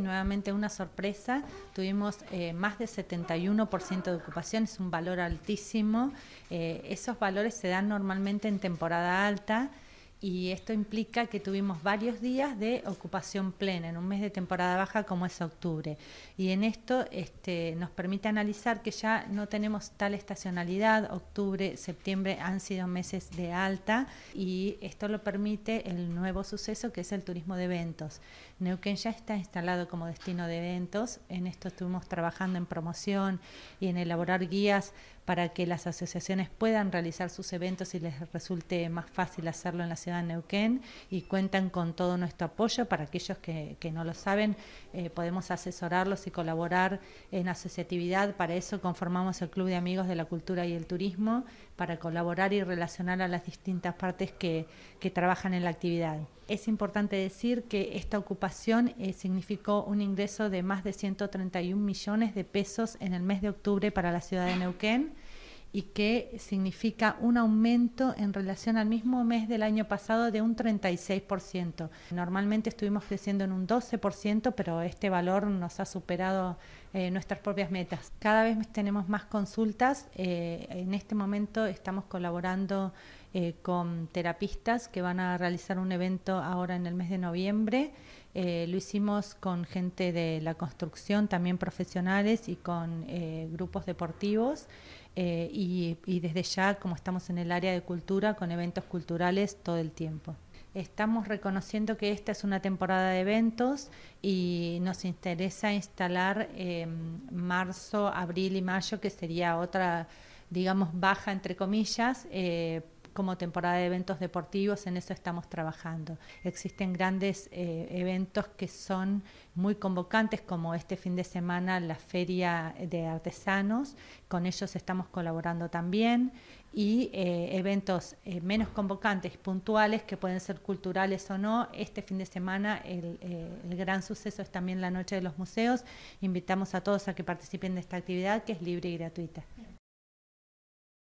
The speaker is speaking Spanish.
Nuevamente una sorpresa, tuvimos eh, más de 71% de ocupación, es un valor altísimo. Eh, esos valores se dan normalmente en temporada alta y esto implica que tuvimos varios días de ocupación plena en un mes de temporada baja como es octubre. Y en esto este, nos permite analizar que ya no tenemos tal estacionalidad, octubre, septiembre han sido meses de alta y esto lo permite el nuevo suceso que es el turismo de eventos. Neuquén ya está instalado como destino de eventos, en esto estuvimos trabajando en promoción y en elaborar guías para que las asociaciones puedan realizar sus eventos y les resulte más fácil hacerlo en las ciudad de Neuquén y cuentan con todo nuestro apoyo. Para aquellos que, no lo saben, eh, podemos asesorarlos y colaborar en asociatividad. Para eso conformamos el Club de Amigos de la Cultura y el Turismo, para colaborar y relacionar a las distintas partes que, trabajan en la actividad. Es importante decir que esta ocupación eh, significó un ingreso de más de 131 millones de pesos en el mes de octubre para la ciudad de Neuquén y que significa un aumento en relación al mismo mes del año pasado de un 36%. Normalmente estuvimos creciendo en un 12%, pero este valor nos ha superado eh, nuestras propias metas. Cada vez tenemos más consultas. Eh, en este momento estamos colaborando eh, con terapistas que van a realizar un evento ahora en el mes de noviembre eh, lo hicimos con gente de la construcción, también profesionales y con eh, grupos deportivos. Eh, y, desde ya, como estamos en el área de cultura, con eventos culturales todo el tiempo. Estamos reconociendo que esta es una temporada de eventos y nos interesa instalar em, marzo, abril y mayo, que sería otra digamos, baja, entre comillas, como temporada de eventos deportivos, en eso estamos trabajando. Existen grandes eh, eventos que son muy convocantes, como este fin de semana la Feria de Artesanos, con ellos estamos colaborando también, y eh, eventos eh, menos convocantes, puntuales, que pueden ser culturales o no. Este fin de semana el gran suceso es también la Noche de los Museos. Invitamos a todos a que participen de esta actividad que es libre y gratuita.